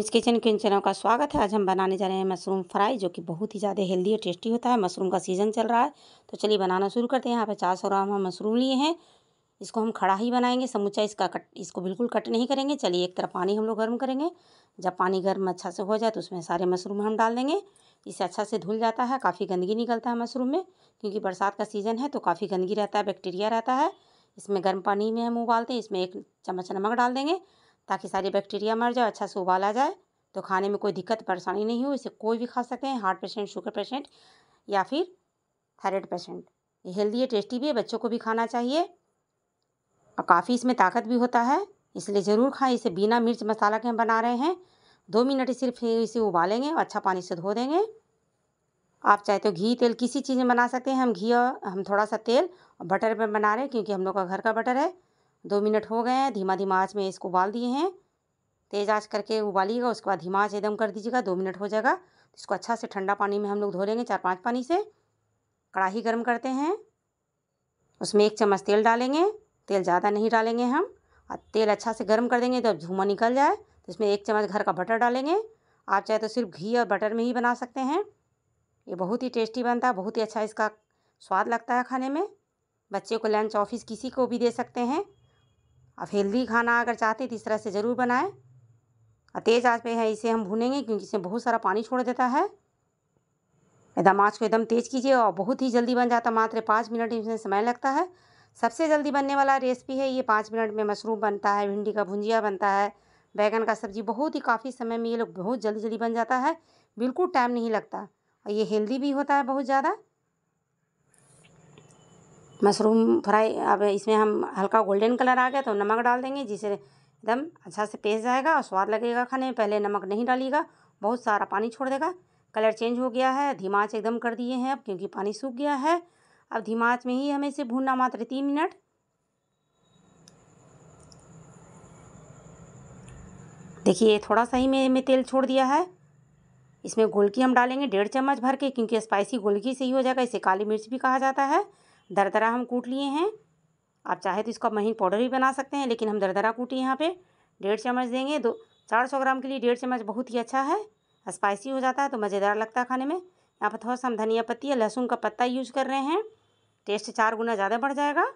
इस किचन किन चैनल का स्वागत है आज हम बनाने जा रहे हैं मशरूम फ्राई जो कि बहुत ही ज़्यादा हेल्दी और टेस्टी होता है मशरूम का सीज़न चल रहा है तो चलिए बनाना शुरू करते हैं यहाँ पे चार सौ ग्राम हम मशरूम लिए हैं इसको हम खड़ा ही बनाएंगे समूचा इसका कट इसको बिल्कुल कट नहीं करेंगे चलिए एक तरफ पानी हम लोग गर्म करेंगे जब पानी गर्म अच्छा से हो जाए तो उसमें सारे मशरूम हम डाल देंगे इसे अच्छा से धुल जाता है काफ़ी गंदगी निकलता है मशरूम में क्योंकि बरसात का सीज़न है तो काफ़ी गंदगी रहता है बैक्टीरिया रहता है इसमें गर्म पानी में हम उबालते हैं इसमें एक चम्मच नमक डाल देंगे ताकि सारी बैक्टीरिया मर जाए अच्छा से उबाला जाए तो खाने में कोई दिक्कत परेशानी नहीं हो इसे कोई भी खा सकते हैं हार्ट पेशेंट शुगर पेशेंट या फिर थायराइड पेशेंट ये हेल्दी है टेस्टी भी है बच्चों को भी खाना चाहिए और काफ़ी इसमें ताकत भी होता है इसलिए ज़रूर खाएं इसे बिना मिर्च मसाला के हम बना रहे हैं दो मिनट सिर्फ इसे उबालेंगे और अच्छा पानी से धो देंगे आप चाहे तो घी तेल किसी चीज़ में बना सकते हैं हम घी और हम थोड़ा सा तेल और बटर पर बना रहे हैं क्योंकि हम लोग का घर का बटर है दो मिनट हो गए हैं धीमा धीमा आँच में इसको उबाल दिए हैं तेज़ आँच करके उबालिएगा उसके बाद धीमा आँच एकदम कर दीजिएगा दो मिनट हो जाएगा इसको अच्छा से ठंडा पानी में हम लोग धो लेंगे चार पाँच पानी से कढ़ाही गर्म करते हैं उसमें एक चम्मच तेल डालेंगे तेल ज़्यादा नहीं डालेंगे हम और तेल अच्छा से गर्म कर देंगे जब तो झूमा निकल जाए तो इसमें एक चम्मच घर का बटर डालेंगे आप चाहे तो सिर्फ घी और बटर में ही बना सकते हैं ये बहुत ही टेस्टी बनता है बहुत ही अच्छा इसका स्वाद लगता है खाने में बच्चे को लंच ऑफिस किसी को भी दे सकते हैं आप हेल्दी खाना अगर चाहते हैं तो इस तरह से ज़रूर बनाएं और तेज़ आंच पे है इसे हम भूनेंगे क्योंकि इसमें बहुत सारा पानी छोड़ देता है एकदम आँच को एकदम तेज़ कीजिए और बहुत ही जल्दी बन जाता मात्र पाँच मिनट इसमें समय लगता है सबसे जल्दी बनने वाला रेसिपी है ये पाँच मिनट में मशरूम बनता है भिंडी का भुंजिया बनता है बैगन का सब्जी बहुत ही काफ़ी समय में ये लोग बहुत जल्दी जल्दी बन जाता है बिल्कुल टाइम नहीं लगता और ये हेल्दी भी होता है बहुत ज़्यादा मशरूम फ्राई अब इसमें हम हल्का गोल्डन कलर आ गया तो नमक डाल देंगे जिसे एकदम अच्छा से पेस जाएगा और स्वाद लगेगा खाने में पहले नमक नहीं डालिएगा बहुत सारा पानी छोड़ देगा कलर चेंज हो गया है धीमा आँच एकदम कर दिए हैं अब क्योंकि पानी सूख गया है अब धीमा आँच में ही हमें इसे भूनना मात्र तीन मिनट देखिए थोड़ा सा ही मैं, मैं तेल छोड़ दिया है इसमें गोलकी हम डालेंगे डेढ़ चम्मच भर के क्योंकि स्पाइसी गोलकी से ही हो जाएगा इसे काली मिर्च भी कहा जाता है दरदरा हम कूट लिए हैं आप चाहे तो इसका महीन पाउडर भी बना सकते हैं लेकिन हम दरदरा कूटी यहाँ पे डेढ़ चम्मच देंगे दो चार सौ ग्राम के लिए डेढ़ चम्मच बहुत ही अच्छा है स्पाइसी हो जाता है तो मज़ेदार लगता है खाने में यहाँ पर थोड़ा सा हम धनिया पत्ती या लहसुन का पत्ता यूज कर रहे हैं टेस्ट चार गुना ज़्यादा बढ़ जाएगा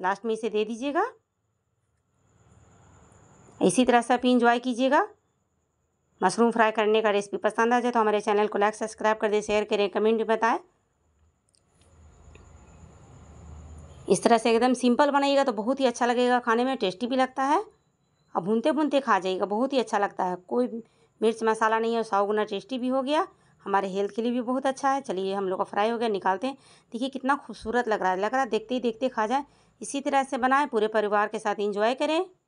लास्ट में इसे दे दीजिएगा इसी तरह से आप इंजॉय कीजिएगा मशरूम फ्राई करने का रेसिपी पसंद आ जाए तो हमारे चैनल को लाइक सब्सक्राइब कर दें शेयर करें कमेंट भी बताएं इस तरह से एकदम सिंपल बनाइएगा तो बहुत ही अच्छा लगेगा खाने में टेस्टी भी लगता है और भूनते भूनते खा जाइएगा बहुत ही अच्छा लगता है कोई मिर्च मसाला नहीं है सौ गुना टेस्टी भी हो गया हमारे हेल्थ के लिए भी बहुत अच्छा है चलिए हम लोग का फ्राई हो गया निकालते हैं देखिए कितना खूबसूरत लग रहा है लग रहा है देखते ही देखते खा जाए इसी तरह से बनाएं पूरे परिवार के साथ इंजॉय करें